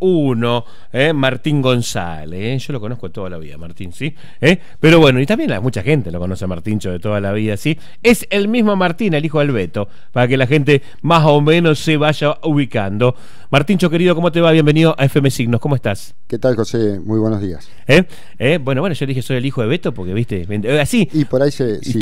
uno, ¿eh? Martín González. ¿eh? Yo lo conozco de toda la vida, Martín, ¿sí? ¿Eh? Pero bueno, y también la, mucha gente lo conoce a de toda la vida, ¿sí? Es el mismo Martín, el hijo del Beto, para que la gente más o menos se vaya ubicando. Martíncho, querido, ¿cómo te va? Bienvenido a FM Signos, ¿cómo estás? ¿Qué tal, José? Muy buenos días. ¿Eh? ¿Eh? Bueno, bueno, yo dije soy el hijo de Beto porque, viste, eh, así. Y por ahí, se, sí,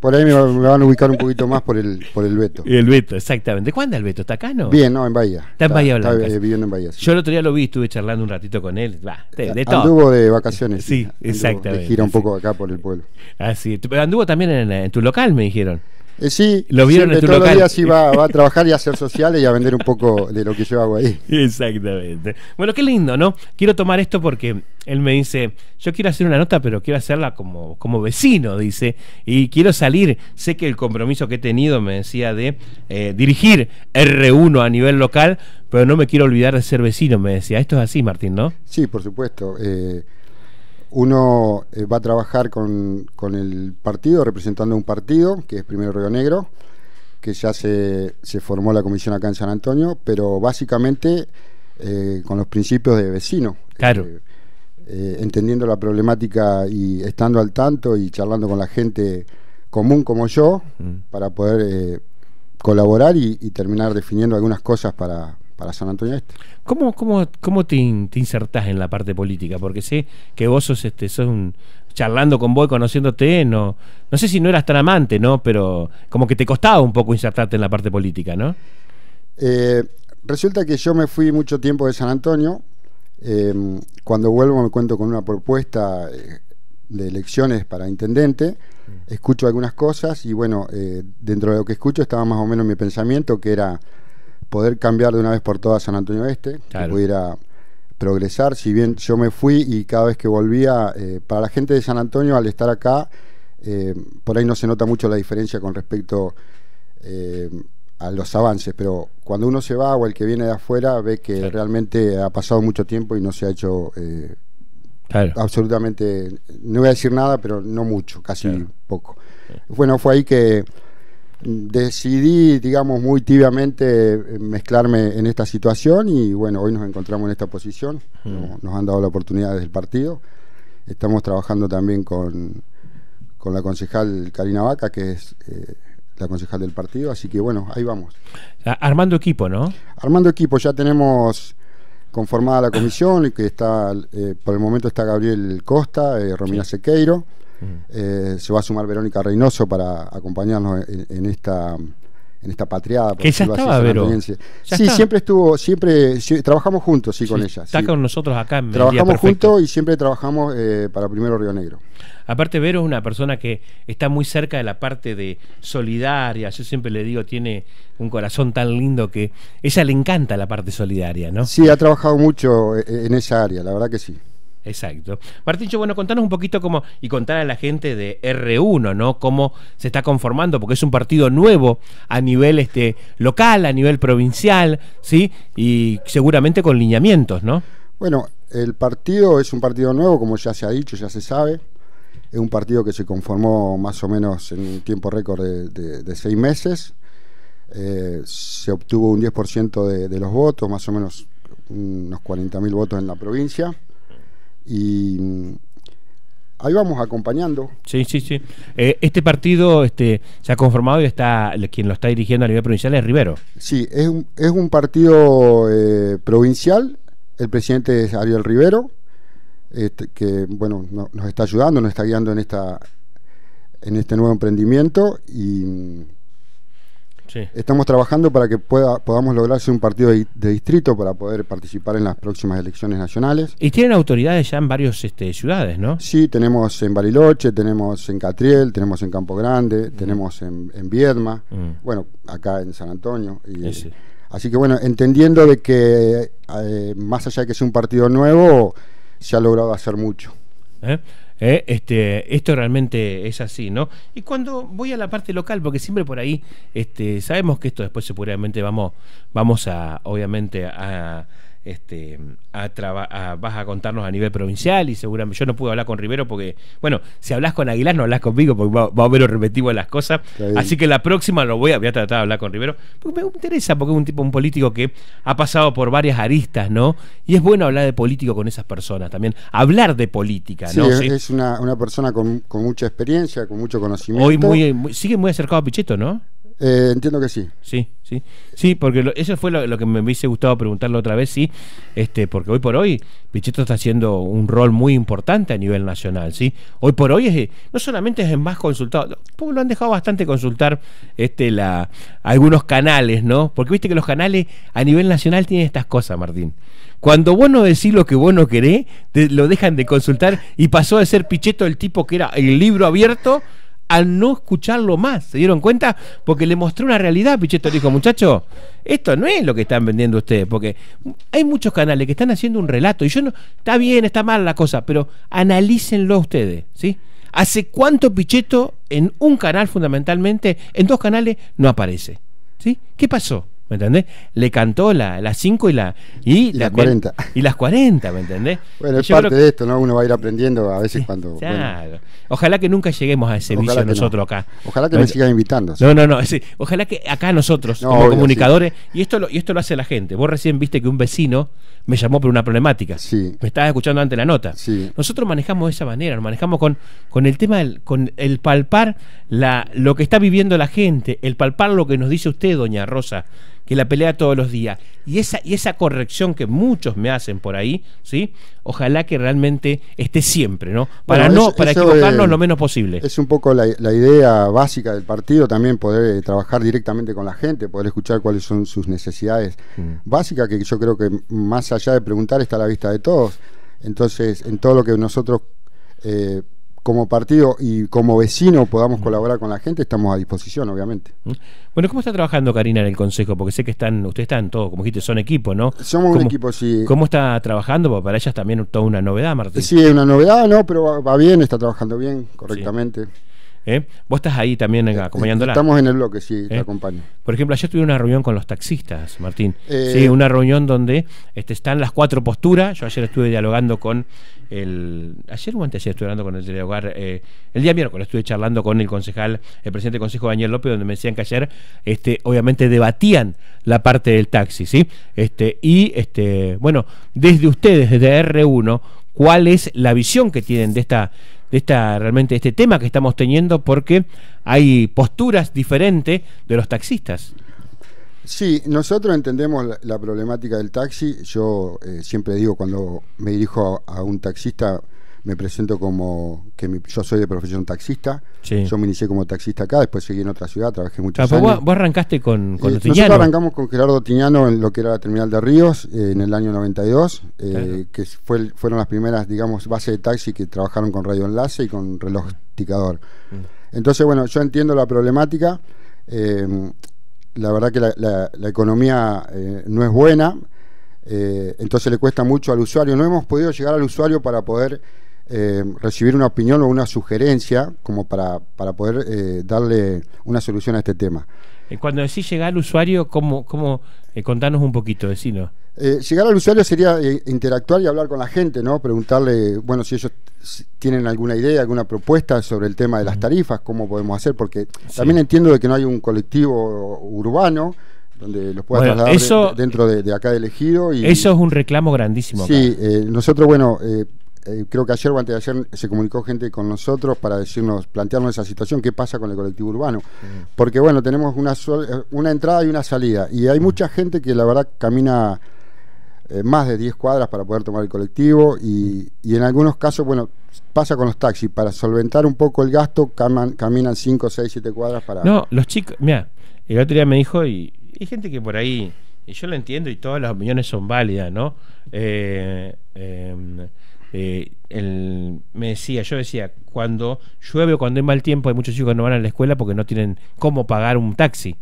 por, ahí, me van a ubicar un poquito más por el, por el Beto. El Beto, exactamente. ¿Cuándo el Beto? ¿Está acá, no? Bien, no, en Bahía. Está, en Bahía Blanca. Está, viviendo en Bahía. Yo el otro lo vi, estuve charlando un ratito con él. de, Anduvo de vacaciones. Sí, exactamente. gira un poco acá por el pueblo. Así, anduvo también en tu local, me dijeron. Eh, sí, lo vieron en tu todos local. va a trabajar y a hacer sociales y a vender un poco de lo que yo hago ahí. Exactamente. Bueno, qué lindo, ¿no? Quiero tomar esto porque él me dice, yo quiero hacer una nota, pero quiero hacerla como, como vecino, dice, y quiero salir. Sé que el compromiso que he tenido, me decía, de eh, dirigir R1 a nivel local, pero no me quiero olvidar de ser vecino, me decía. Esto es así, Martín, ¿no? Sí, por supuesto. Eh, uno eh, va a trabajar con, el partido, representando un partido, que es primero Río Negro, que ya se, se formó la comisión acá en San Antonio, pero básicamente eh, con los principios de vecino. Claro. Eh, entendiendo la problemática y estando al tanto y charlando con la gente común como yo mm. para poder colaborar y, terminar definiendo algunas cosas para, para San Antonio Este. ¿Cómo, te, insertás en la parte política? Porque sé que vos sos, este, sos charlando con vos, conociéndote, no, no sé si no eras tan amante, ¿no? Pero como que te costaba un poco insertarte en la parte política, ¿no? Eh, resulta que yo me fui mucho tiempo de San Antonio. Em, cuando vuelvo me cuento con una propuesta eh, de elecciones para intendente. Mm. Escucho algunas cosas y bueno, eh, dentro de lo que escucho estaba más o menos mi pensamiento, que era poder cambiar de una vez por todas San Antonio Este, claro. que pudiera progresar, si bien yo me fui y cada vez que volvía, eh, para la gente de San Antonio al estar acá, eh, por ahí no se nota mucho la diferencia con respecto eh, a los avances, pero cuando uno se va o el que viene de afuera ve que realmente ha pasado mucho tiempo y no se ha hecho absolutamente, no voy a decir nada, pero no mucho, casi poco. Bueno, fue ahí que decidí, digamos, muy tibiamente eh, mezclarme en esta situación y bueno, hoy nos encontramos en esta posición, mm. nos, han dado la oportunidad desde el partido, estamos trabajando también con, con la concejal Karina Vaca, que es eh, la concejal del partido, así que bueno, ahí vamos. Armando equipo, ¿no? Armando equipo, ya tenemos conformada la comisión, que está, eh, por el momento está Gabriel Costa, Romina Sequeiro. Eh, se va a sumar Verónica Reynoso para acompañarnos en, esta en esta patriada. Que estaba, Vero. sí, siempre estuvo, siempre, trabajamos juntos, sí, con ella. Está con nosotros acá en Trabajamos juntos y siempre trabajamos eh, para Primero Río Negro. Aparte, Vero es una persona que está muy cerca de la parte de solidaria. Yo siempre le digo, tiene un corazón tan lindo que ella le encanta la parte solidaria, ¿no? Sí, ha trabajado mucho eh, en esa área, la verdad que sí. Exacto. Martincho, bueno, contanos un poquito cómo, y contar a la gente de R1, ¿no? Cómo se está conformando, porque es un partido nuevo a nivel este, local, a nivel provincial, ¿sí? Y seguramente con lineamientos, ¿no? Bueno, el partido es un partido nuevo, como ya se ha dicho, ya se sabe. Es un partido que se conformó más o menos en un tiempo récord de, seis meses. Eh, se obtuvo un 10% de, de los votos, más o menos unos 40.000 votos en la provincia y mm, ahí vamos acompañando. Sí, sí, sí. Eh, este partido este, se ha conformado y está quien lo está dirigiendo a nivel provincial es Rivero. Sí, es un, partido eh, provincial. El presidente es Ariel Rivero, este, que bueno nos está ayudando, nos está guiando en esta en este nuevo emprendimiento y mm, Estamos trabajando para que pueda, podamos lograrse un partido de, distrito para poder participar en las próximas elecciones nacionales. Y tienen autoridades ya en varias este, ciudades, ¿no? Sí, tenemos en Bariloche, tenemos en Catriel, tenemos en Campo Grande, mm. tenemos en, Viedma, mm. bueno, acá en San Antonio. Y, Así que bueno, entendiendo de que eh, más allá de que sea un partido nuevo, se ha logrado hacer mucho. ¿Eh? ¿Eh? este, esto realmente es así, ¿no? Y cuando voy a la parte local, porque siempre por ahí este, sabemos que esto después seguramente vamos, vamos a, obviamente, a este, vas a contarnos a nivel provincial y seguramente yo no pude hablar con Rivero porque, bueno, si hablas con Aguilar no hablas conmigo porque va, a haber de las cosas. Así que la próxima lo voy a, voy a tratar de hablar con Rivero porque me interesa, porque es un tipo, un político que ha pasado por varias aristas, ¿no? Y es bueno hablar de político con esas personas también, hablar de política, ¿no? Es, una, una, persona con, mucha experiencia, con mucho conocimiento. Hoy muy, muy, sigue muy acercado a Pichetto, ¿no? Eh, entiendo que sí. Sí, sí. Sí, porque eso fue lo, que me hubiese gustado preguntarle otra vez, sí, este, porque hoy por hoy Pichetto está haciendo un rol muy importante a nivel nacional, ¿sí? Hoy por hoy es, eh, no solamente es en más consultado, pues, lo han dejado bastante consultar este, la, algunos canales, ¿no? Porque viste que los canales a nivel nacional tienen estas cosas, Martín. Cuando vos no decís lo que vos no querés, lo dejan de consultar y pasó de ser Pichetto el tipo que era el libro abierto al no escucharlo más. ¿Se dieron cuenta? Porque le mostró una realidad. Pichetto dijo, muchacho, esto no es lo que están vendiendo ustedes. Porque hay muchos canales que están haciendo un relato. Y yo no. Está bien, está mal la cosa, pero analícenlo ustedes, ¿sí? ¿Hace cuánto Pichetto en un canal fundamentalmente, en dos canales, no aparece? ¿Sí? ¿Qué pasó? ¿me entendés? Le cantó la, las 5 y la y las 40. Y las 40, ¿me entendés? Bueno, es parte de esto, ¿no? Uno va a ir aprendiendo a veces cuando Claro. Ojalá que nunca lleguemos a ese nosotros acá. Ojalá que me sigan invitando. No, no, no, ojalá que acá nosotros como comunicadores y esto lo, y esto lo hace la gente. Vos recién viste que un vecino me llamó por una problemática. Sí. Me estabas escuchando ante la nota. Sí. Nosotros manejamos de esa manera, nos manejamos con, con el tema, del, con el palpar la, lo que está viviendo la gente, el palpar lo que nos dice usted, doña Rosa, que la pelea todos los días. Y esa, y esa corrección que muchos me hacen por ahí, ¿sí? Ojalá que realmente esté siempre, ¿no? Para no, para equivocarnos lo menos posible. Es un poco la, idea básica del partido, también poder eh, trabajar directamente con la gente, poder escuchar cuáles son sus necesidades básica mm. básicas, que yo creo que más allá de preguntar está a la vista de todos. Entonces, en todo lo que nosotros eh, como partido y como vecino podamos colaborar con la gente, estamos a disposición, obviamente. Bueno, ¿cómo está trabajando Karina en el Consejo? Porque sé que están, ustedes están todos, como dijiste, son equipo, ¿no? Somos un equipo, sí. ¿Cómo está trabajando? Porque para ella es también toda una novedad, Martín. Sí, es una novedad, ¿no? Pero va bien, está trabajando bien, correctamente. ¿eh? Vos estás ahí también eh, eh, acompañándola. Estamos en el bloque, sí, te acompaño. Por ejemplo, ayer tuve una reunión con los taxistas, Martín. sí, una reunión donde este, están las cuatro posturas. Yo ayer estuve dialogando con el. Ayer o antes ayer estuve hablando con el dialogar. el día miércoles estuve charlando con el concejal, el presidente del consejo Daniel López, donde me decían que ayer, este, obviamente, debatían la parte del taxi, ¿sí? Este, y este, bueno, desde ustedes, desde R1, cuál es la visión que tienen de esta de realmente este tema que estamos teniendo porque hay posturas diferentes de los taxistas. Sí, nosotros entendemos la, problemática del taxi. Yo eh, siempre digo cuando me dirijo a un taxista me presento como que yo soy de profesión taxista. Yo me inicié como taxista acá, después seguí en otra ciudad, trabajé muchos pues años. Vos, arrancaste con, con eh, Nosotros arrancamos con Gerardo Tiñano en lo que era la terminal de Ríos eh, en el año 92, eh, que fueron las primeras, digamos, bases de taxi que trabajaron con radio enlace y con reloj mm. Entonces, bueno, yo entiendo la problemática. la verdad que la economía no es buena, entonces le cuesta mucho al usuario. No hemos podido llegar al usuario para poder eh, recibir una opinión o una sugerencia como para, poder eh, darle una solución a este tema. Eh, cuando decís llegar al usuario, ¿cómo, cómo contanos un poquito, decinos? llegar al usuario sería interactuar y hablar con la gente, ¿no? Preguntarle, bueno, si ellos tienen alguna idea, alguna propuesta sobre el tema de las tarifas, cómo podemos hacer, porque también entiendo de que no hay un colectivo urbano donde los pueda trasladar dentro de, acá de Elegido eso es un reclamo grandísimo. Sí, nosotros, bueno eh, creo que ayer o antes de ayer se comunicó gente con nosotros para decirnos, plantearnos esa situación, qué pasa con el colectivo urbano. Porque bueno, tenemos una, eh, una entrada y una salida. Y hay mucha gente que la verdad camina eh, más de 10 cuadras para poder tomar el colectivo y, en algunos casos, bueno, pasa con los taxis. Para solventar un poco el gasto, caminan 5, 6, 7 cuadras para... No, los chicos, mira, el otro día me dijo y hay gente que por ahí, y yo lo entiendo y todas las opiniones son válidas, ¿no? Eh, em, eh, me decía, yo decía, cuando llueve o cuando hay mal tiempo, hay muchos chicos que no van a la escuela porque no tienen cómo pagar un taxi.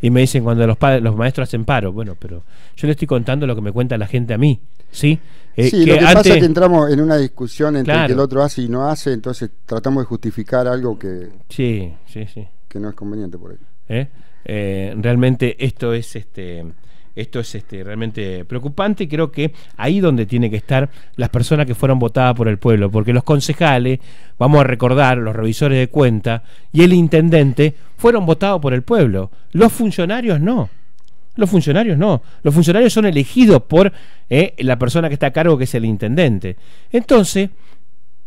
Y me dicen cuando los padres, los maestros hacen paro. Bueno, pero yo le estoy contando lo que me cuenta la gente a mí, ¿sí? Eh, lo que pasa es que entramos en una discusión entre el que el otro hace y no hace, entonces tratamos de justificar algo que. Sí, sí, sí. Que no es conveniente por ahí. ¿Eh? Eh, realmente esto es este esto es este, realmente preocupante y creo que ahí donde tienen que estar las personas que fueron votadas por el pueblo, porque los concejales, vamos a recordar, los revisores de cuenta y el intendente fueron votados por el pueblo, los funcionarios no. Los funcionarios no. Los funcionarios son elegidos por eh, la persona que está a cargo, que es el intendente. Entonces,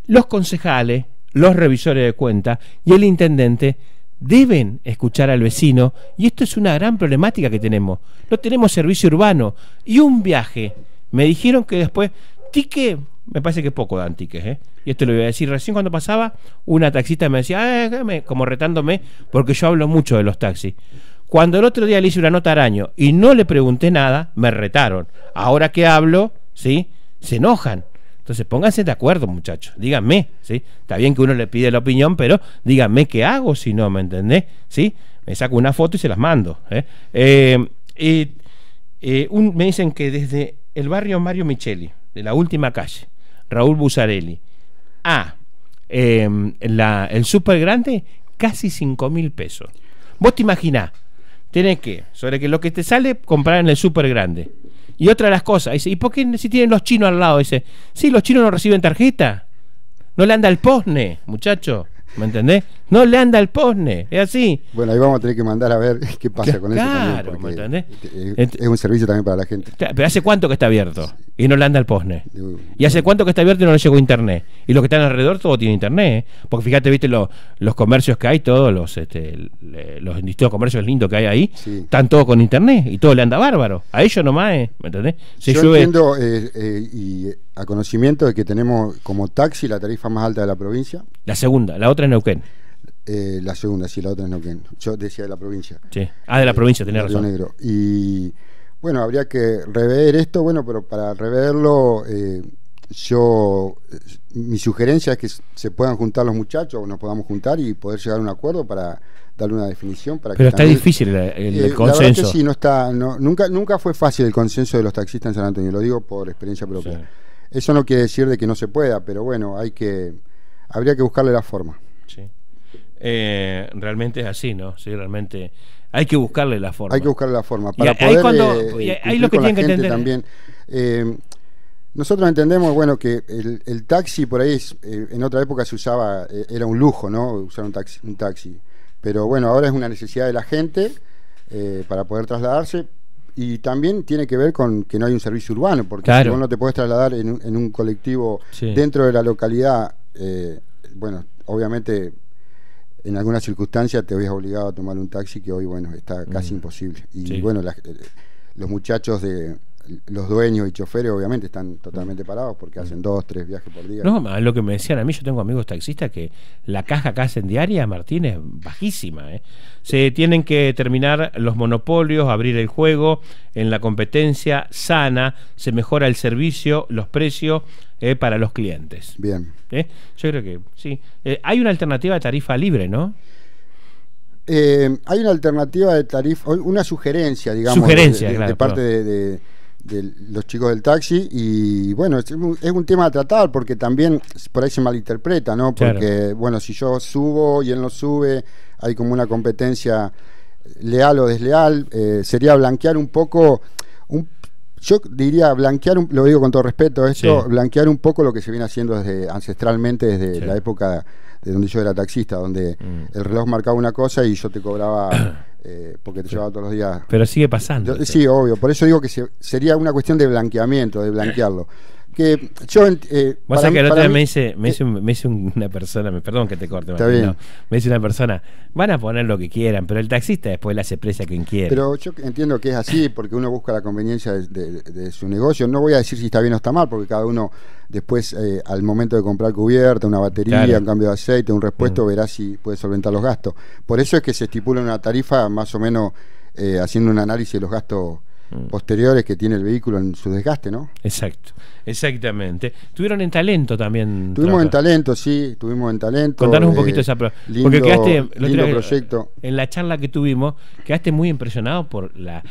los concejales, los revisores de cuenta y el intendente deben escuchar al vecino y esto es una gran problemática que tenemos. No tenemos servicio urbano y un viaje. Me dijeron que después, tique, me parece que poco dan tiques, ¿eh? y esto lo voy a decir, recién cuando pasaba, una taxista me decía, ah, como retándome, porque yo hablo mucho de los taxis. Cuando el otro día le hice una nota araño y no le pregunté nada, me retaron. Ahora que hablo, ¿sí? Se enojan. Entonces pónganse de acuerdo, muchachos. Díganme, ¿sí? Está bien que uno le pide la opinión, pero díganme qué hago si no, ¿me entendés? ¿Sí? Me saco una foto y se las mando. ¿eh? eh, eh me dicen que desde el barrio Mario Micheli, de la última calle, Raúl Busarelli, a em, el super grande, casi 5 mil pesos. Vos te imaginás, tenés que, sobre que lo que te sale, comprar en el super grande y otra de las cosas, dice, ¿y por qué si tienen los chinos al lado? Dice, sí, los chinos no reciben tarjeta. No le anda el posne, muchacho. ¿Me entendés? No le anda el posne, es así. Bueno, ahí vamos a tener que mandar a ver qué pasa con eso. Claro, ¿me entendés? Este, es, un servicio también para la gente. Pero ¿hace cuánto que está abierto? Y no le anda el posne. ¿Y hace cuánto que está abierto y no le llegó internet? Y los que están alrededor todo tiene internet. ¿eh? Porque fíjate, viste los, comercios que hay, todos los, este, los distintos comercios lindos que hay ahí, están todos con internet y todo le anda bárbaro. A ellos nomás, ¿eh? ¿me entendés? Se Yo entiendo eh, eh, y a conocimiento de que tenemos como taxi la tarifa más alta de la provincia. La segunda, la otra es Neuquén. Eh, la segunda, si la otra es que Yo decía de la provincia. Sí. Ah, de la eh, provincia, tiene razón. Negro. Y bueno, habría que rever esto, bueno, pero para reverlo, eh, yo, mi sugerencia es que se puedan juntar los muchachos, nos podamos juntar y poder llegar a un acuerdo para darle una definición. Para pero que está difícil el, consenso. La que sí, no está, nunca, nunca fue fácil el consenso de los taxistas en San Antonio, lo digo por experiencia propia. Eso no quiere decir de que no se pueda, pero bueno, hay que, habría que buscarle la forma. Sí. Eh, realmente es así, ¿no? Sí, realmente hay que buscarle la forma. Hay que buscarle la forma. Para poder, eh, ahí, cuando, lo que tienen que entender. También, eh, nosotros entendemos, bueno, que el, taxi por ahí eh, en otra época se usaba, era un lujo, ¿no? Usar un taxi, un taxi. Pero bueno, ahora es una necesidad de la gente para poder trasladarse, y también tiene que ver con que no hay un servicio urbano, porque si vos no te puedes trasladar en un, colectivo dentro de la localidad, bueno, obviamente en alguna circunstancia te habías obligado a tomar un taxi que hoy, bueno, está casi mm. imposible. Y bueno, eh, los muchachos de, los dueños y choferes obviamente están totalmente parados porque hacen dos, tres viajes por día. No, lo que me decían a mí, yo tengo amigos taxistas que la caja que hacen diaria, Martín, es bajísima. ¿eh? Se tienen que terminar los monopolios, abrir el juego en la competencia sana, se mejora el servicio, los precios ¿eh? para los clientes. Bien. ¿Eh? Yo creo que sí. hay una alternativa de tarifa libre, ¿no? hay una alternativa de tarifa, una sugerencia, digamos, sugerencia, de, parte de de los chicos del taxi y bueno, es un, tema a tratar porque también por ahí se malinterpreta, ¿no? Porque bueno, si yo subo y él no sube, hay como una competencia leal o desleal, eh, sería blanquear un poco, yo diría blanquear, lo digo con todo respeto esto, blanquear un poco lo que se viene haciendo desde ancestralmente desde la época de donde yo era taxista, donde mm. el reloj marcaba una cosa y yo te cobraba... Eh, porque te llevaba todos los días. Pero sigue pasando. sí, obvio. Por eso digo que sería una cuestión de blanqueamiento, de blanquearlo. Eh yo eh, Vos me dice, me, eh me una persona, perdón que te corte, me dice una persona, van a poner lo que quieran, pero el taxista después le hace presa a quien quiera. Pero yo entiendo que es así, porque uno busca la conveniencia de, su negocio. No voy a decir si está bien o está mal, porque cada uno después, eh, al momento de comprar cubierta, una batería, un cambio de aceite, un repuesto, mm. verá si puede solventar los gastos. Por eso es que se estipula una tarifa más o menos haciendo un análisis de los gastos Mm. posteriores que tiene el vehículo en su desgaste, ¿no? Exacto, exactamente. Tuvieron en talento también. Tuvimos en talento, sí, tuvimos en talento. Contanos un eh, poquito esa porque quedaste, proyecto. En la charla que tuvimos, quedaste muy impresionado por la,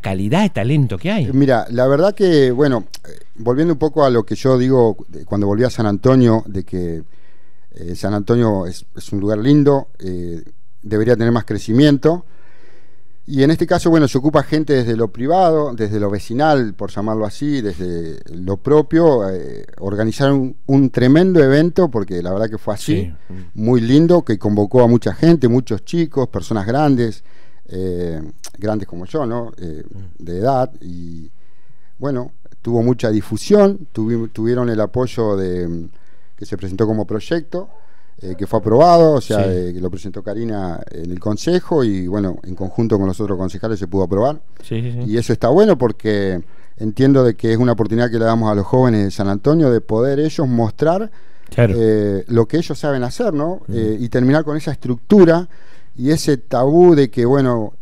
calidad de talento que hay. Mira, la verdad que, bueno, eh, volviendo un poco a lo que yo digo cuando volví a San Antonio, de que eh, San Antonio es, un lugar lindo, debería tener más crecimiento. Y en este caso, bueno, se ocupa gente desde lo privado, desde lo vecinal, por llamarlo así, desde lo propio. Eh, organizaron un, tremendo evento, porque la verdad que fue así, muy lindo, que convocó a mucha gente, muchos chicos, personas grandes, eh, grandes como yo, ¿no? Eh, mm. de edad. Y bueno, tuvo mucha difusión, tuvieron el apoyo de mm, que se presentó como proyecto eh, que fue aprobado, o sea, eh, que lo presentó Karina en el Consejo y bueno, en conjunto con los otros concejales se pudo aprobar. y eso está bueno porque entiendo de que es una oportunidad que le damos a los jóvenes de San Antonio de poder ellos mostrar eh, lo que ellos saben hacer, ¿no? Mm. y terminar con esa estructura y ese tabú de que, bueno,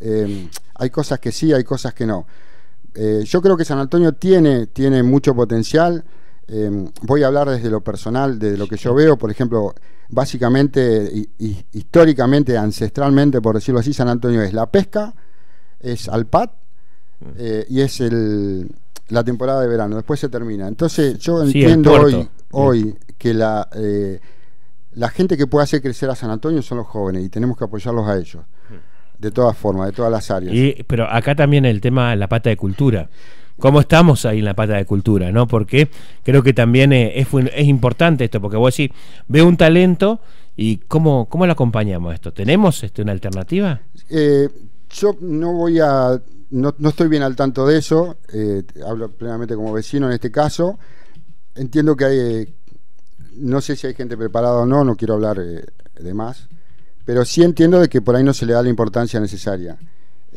hay cosas que sí, hay cosas que no. yo creo que San Antonio tiene, tiene mucho potencial. Em, voy a hablar desde lo personal, de lo que yo veo, por ejemplo, básicamente, históricamente, ancestralmente, por decirlo así, San Antonio es la pesca, es al pat mm. eh, y es la temporada de verano, después se termina. Entonces yo entiendo hoy, hoy que la, eh, la gente que puede hacer crecer a San Antonio son los jóvenes y tenemos que apoyarlos a ellos. Mm. De todas formas, de todas las áreas. pero acá también el tema, la pata de cultura cómo estamos ahí en la pata de cultura, ¿no? Porque creo que también eh, es, importante esto, porque vos decís, veo un talento y ¿cómo, cómo lo acompañamos esto? ¿Tenemos este, una alternativa? Eh, yo no voy a... No, estoy bien al tanto de eso, eh, hablo plenamente como vecino en este caso. Entiendo que hay... No sé si hay gente preparada o no, no quiero hablar de más, pero sí entiendo de que por ahí no se le da la importancia necesaria.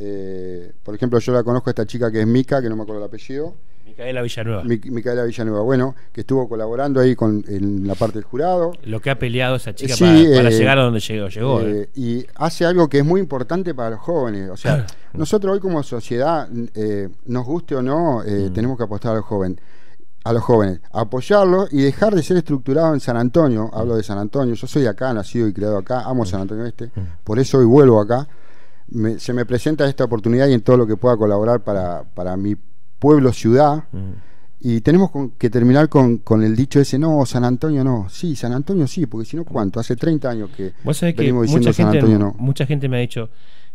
Eh, por ejemplo, yo la conozco a esta chica que es Mica, que no me acuerdo el apellido. Micaela Villanueva. Micaela Villanueva, bueno, que estuvo colaborando ahí con, en la parte del jurado. Lo que ha peleado esa chica para, eh, llegar a donde llegó. llegó eh, Y hace algo que es muy importante para los jóvenes. O sea, ah. nosotros hoy como sociedad, nos guste o no, mm. tenemos que apostar a los jóvenes a los jóvenes, apoyarlos y dejar de ser estructurado en San Antonio. Hablo de San Antonio, yo soy acá, nacido y criado acá, amo mm. San Antonio Este, mm. por eso hoy vuelvo acá se me presenta esta oportunidad y en todo lo que pueda colaborar para, mi pueblo, ciudad. Y tenemos que terminar con, con, el dicho ese, no, San Antonio no. Sí, San Antonio sí, porque si no, ¿cuánto? Hace 30 años que venimos diciendo San Antonio no. Mucha gente me ha dicho,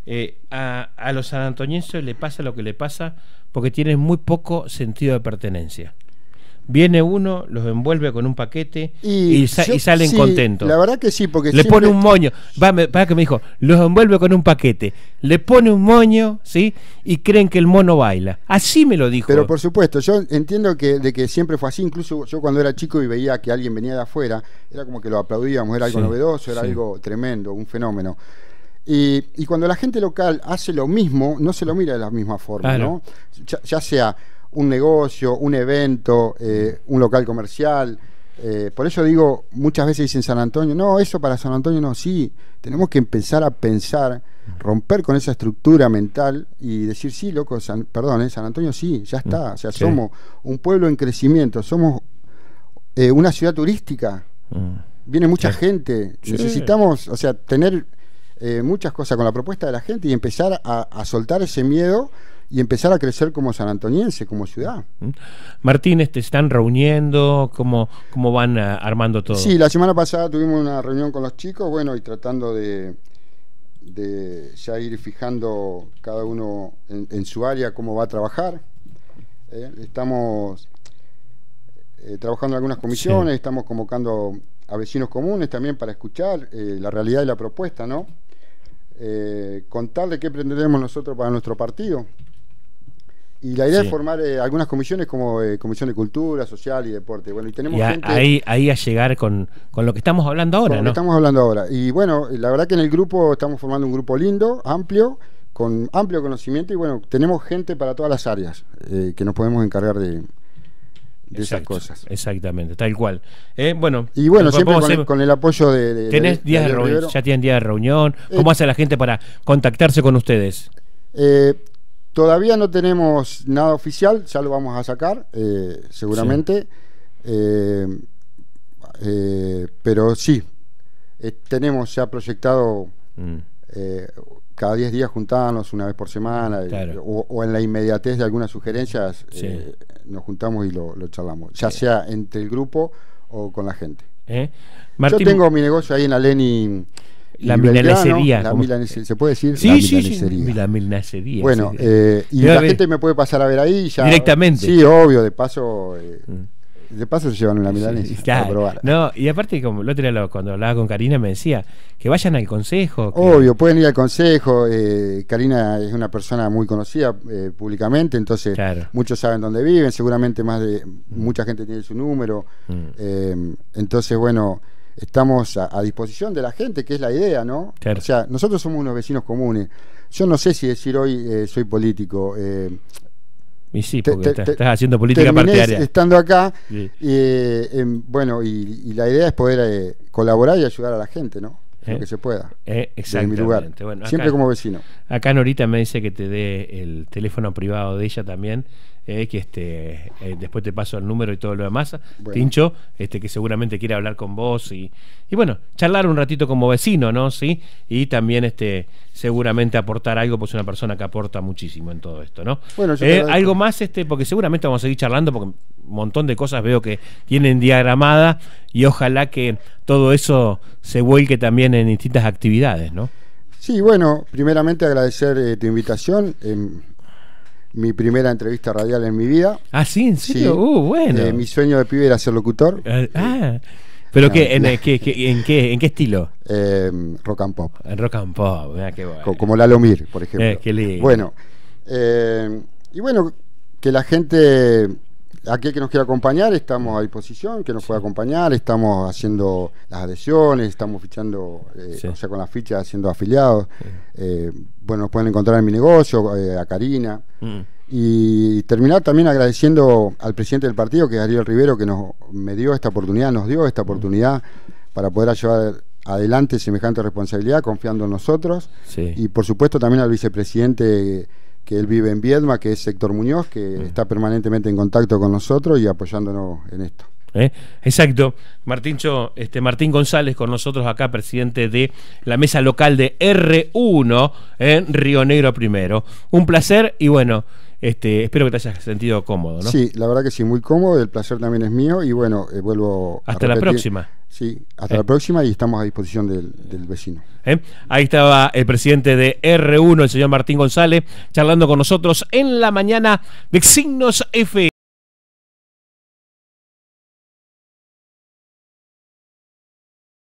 eh, a, a los sanantonienses le pasa lo que le pasa porque tienen muy poco sentido de pertenencia. Viene uno, los envuelve con un paquete y, salen contentos. La verdad que sí, porque. Le pone un moño. Va, para que me dijo, los envuelve con un paquete. Le pone un moño, ¿sí? Y creen que el mono baila. Así me lo dijo. Pero por supuesto, yo entiendo que, de que siempre fue así. Incluso yo cuando era chico y veía que alguien venía de afuera, era como que lo aplaudíamos, era algo novedoso, era algo tremendo, un fenómeno. Y, cuando la gente local hace lo mismo, no se lo mira de la misma forma, ¿no? ya, sea un negocio, un evento, eh, un local comercial. Eh, por eso digo, muchas veces dicen San Antonio, no, eso para San Antonio no, sí, tenemos que empezar a pensar, romper con esa estructura mental y decir, sí, loco, perdón, en eh, San Antonio sí, ya está, mm, o sea, somos un pueblo en crecimiento, somos una ciudad turística, mm. viene mucha gente, necesitamos, o sea, tener muchas cosas con la propuesta de la gente y empezar a soltar ese miedo y empezar a crecer como San sanantoniense, como ciudad. Martínez, ¿te están reuniendo? ¿Cómo, cómo van eh, armando todo? Sí, la semana pasada tuvimos una reunión con los chicos, bueno, y tratando de, ya ir fijando cada uno en, su área cómo va a trabajar. ¿eh? estamos eh, trabajando en algunas comisiones, estamos convocando a vecinos comunes también para escuchar la realidad y la propuesta, ¿no? de qué pretendemos nosotros para nuestro partido. Y la idea es formar eh, algunas comisiones como eh, Comisión de Cultura, Social y Deporte. Bueno, y tenemos ahí, ahí a llegar con, lo que estamos hablando ahora, Lo estamos hablando ahora. Y bueno, la verdad que en el grupo estamos formando un grupo lindo, amplio, con amplio conocimiento y bueno, tenemos gente para todas las áreas eh, que nos podemos encargar de, esas cosas. Exactamente, tal cual. bueno, y bueno, pues siempre con, el apoyo de. de reunión? ¿Ya tienen días de reunión? ¿Cómo hace la gente para contactarse con ustedes? Eh, Todavía no tenemos nada oficial, ya lo vamos a sacar, eh, seguramente. Eh, eh, pero sí, tenemos ya proyectado mm. cada 10 días juntarnos una vez por semana o, en la inmediatez de algunas sugerencias nos juntamos y lo, charlamos, ya sea entre el grupo o con la gente. Yo tengo mi negocio ahí en Aleni... La milanesería. se puede decir sí, la sí, Sí, la milanesería. Bueno, eh, y la gente me puede pasar a ver ahí ya. Directamente. Sí, obvio, de paso. Eh, mm. de paso se llevan una milanesa a probar. No, y aparte, como lo otro día cuando hablaba con Karina, me decía que vayan al consejo. Obvio, pueden ir al consejo. Eh, Karina es una persona muy conocida públicamente, entonces muchos saben dónde viven, seguramente más de mucha gente tiene su número. Mm. entonces, bueno, estamos a, disposición de la gente, que es la idea, ¿no? O sea, nosotros somos unos vecinos comunes. Yo no sé si decir hoy eh, soy político. Eh, y sí, porque estás haciendo política partidaria. Estando acá, eh, bueno, y, la idea es poder eh, colaborar y ayudar a la gente, ¿no? Lo que se pueda. exactamente. Mi lugar. Siempre como vecino. Acá Norita me dice que te dé el teléfono privado de ella también eh, que este, eh, después te paso el número y todo lo demás, Pincho, Tincho, este, que seguramente quiere hablar con vos y, bueno, charlar un ratito como vecino, ¿no? Sí, y también este, seguramente aportar algo, pues una persona que aporta muchísimo en todo esto, ¿no? Bueno, eh, algo más, este, porque seguramente vamos a seguir charlando, porque un montón de cosas veo que tienen diagramada y ojalá que todo eso se vuelque también en distintas actividades, ¿no? Sí, bueno, primeramente agradecer tu invitación em, mi primera entrevista radial en mi vida. Ah, sí, Sí. Uh, bueno. Eh, mi sueño de pibe era ser locutor. ah. ah. ¿Pero eh, qué, en, qué, en, qué, estilo? Em, rock and pop. En rock and pop, qué bueno. Como Mir, por eh, ejemplo. qué lindo. Bueno, em, y bueno, que la gente aquel que nos quiera acompañar, estamos a disposición, que nos pueda acompañar, estamos haciendo las adhesiones, estamos fichando, eh, o sea, con las fichas haciendo afiliados. Eh, bueno, nos pueden encontrar en mi negocio, eh, a Karina. Mm. Y terminar también agradeciendo al presidente del partido, que es Ariel Rivero, que nos me dio esta oportunidad, nos dio esta mm. oportunidad para poder llevar adelante semejante responsabilidad, confiando en nosotros. Y por supuesto también al vicepresidente que él vive en Viedma, que es Héctor Muñoz, que mm. está permanentemente en contacto con nosotros y apoyándonos en esto. ¿Eh? Exacto. Martín, este, Martín González con nosotros acá, presidente de la mesa local de R1 en ¿eh? Río Negro primero. Un placer y bueno, este, espero que te hayas sentido cómodo, ¿no? Sí, la verdad que sí, muy cómodo, el placer también es mío y bueno, eh, vuelvo... Hasta la próxima. Sí, hasta eh. la próxima y estamos a disposición del, vecino. Eh, ahí estaba el presidente de R1, el señor Martín González, charlando con nosotros en la mañana de Signos F.